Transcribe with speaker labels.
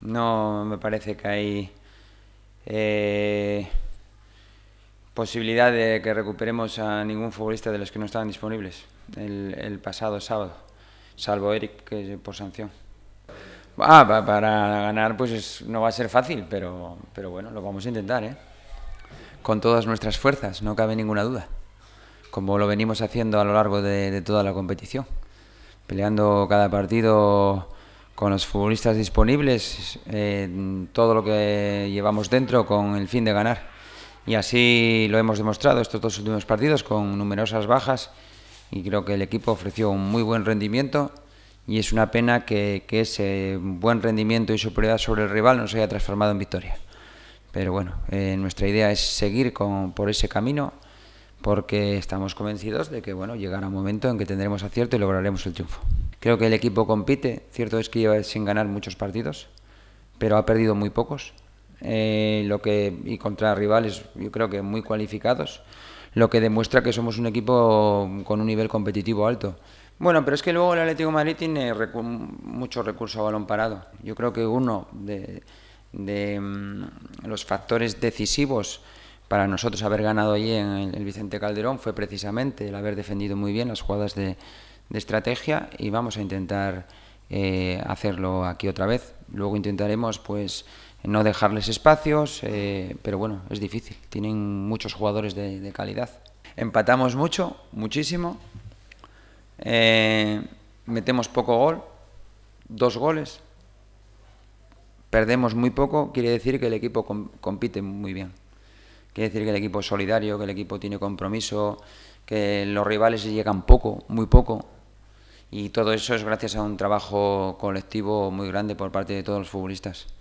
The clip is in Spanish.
Speaker 1: No me parece que hay eh, posibilidad de que recuperemos a ningún futbolista de los que no estaban disponibles el, pasado sábado, salvo Eric, que por sanción. Ah, para ganar pues no va a ser fácil, pero, pero bueno, lo vamos a intentar, ¿eh? con todas nuestras fuerzas, no cabe ninguna duda, como lo venimos haciendo a lo largo de toda la competición, peleando cada partido con los futbolistas disponibles, eh, todo lo que llevamos dentro con el fin de ganar. Y así lo hemos demostrado estos dos últimos partidos con numerosas bajas y creo que el equipo ofreció un muy buen rendimiento y es una pena que, ese buen rendimiento y superioridad sobre el rival no se haya transformado en victoria. Pero bueno, eh, nuestra idea es seguir con, por ese camino porque estamos convencidos de que bueno, llegará un momento en que tendremos acierto y lograremos el triunfo. Creo que el equipo compite. Cierto es que lleva sin ganar muchos partidos, pero ha perdido muy pocos. Eh, lo que, y contra rivales, yo creo que muy cualificados. Lo que demuestra que somos un equipo con un nivel competitivo alto. Bueno, pero es que luego el Atlético de Madrid tiene mucho recurso a balón parado. Yo creo que uno de, mm, los factores decisivos para nosotros haber ganado allí en el, Vicente Calderón fue precisamente el haber defendido muy bien las jugadas de, de estrategia y vamos a intentar eh, hacerlo aquí otra vez. Luego intentaremos pues no dejarles espacios, eh, pero bueno, es difícil. Tienen muchos jugadores de, calidad. Empatamos mucho, muchísimo. Eh, metemos poco gol, dos goles. Perdemos muy poco, quiere decir que el equipo compite muy bien. Quiere decir que el equipo es solidario, que el equipo tiene compromiso, que los rivales llegan poco, muy poco y todo eso es gracias a un trabajo colectivo muy grande por parte de todos los futbolistas.